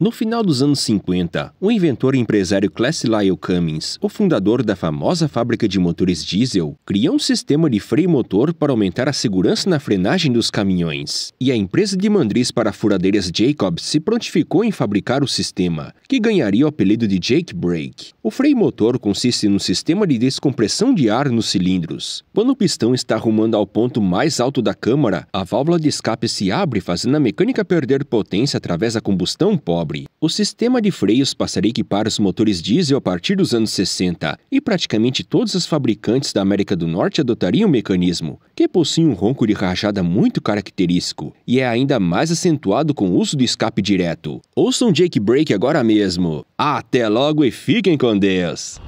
No final dos anos 50, o inventor e empresário Classy Lyle Cummings, o fundador da famosa fábrica de motores diesel, criou um sistema de freio motor para aumentar a segurança na frenagem dos caminhões. E a empresa de mandris para furadeiras Jacobs se prontificou em fabricar o sistema, que ganharia o apelido de Jake Brake. O freio motor consiste num sistema de descompressão de ar nos cilindros. Quando o pistão está rumando ao ponto mais alto da câmara, a válvula de escape se abre, fazendo a mecânica perder potência através da combustão pobre. O sistema de freios passaria a equipar os motores diesel a partir dos anos 60 e praticamente todos os fabricantes da América do Norte adotariam o mecanismo, que possui um ronco de rajada muito característico e é ainda mais acentuado com o uso do escape direto. Ouçam Jake Brake agora mesmo. Até logo e fiquem com Deus!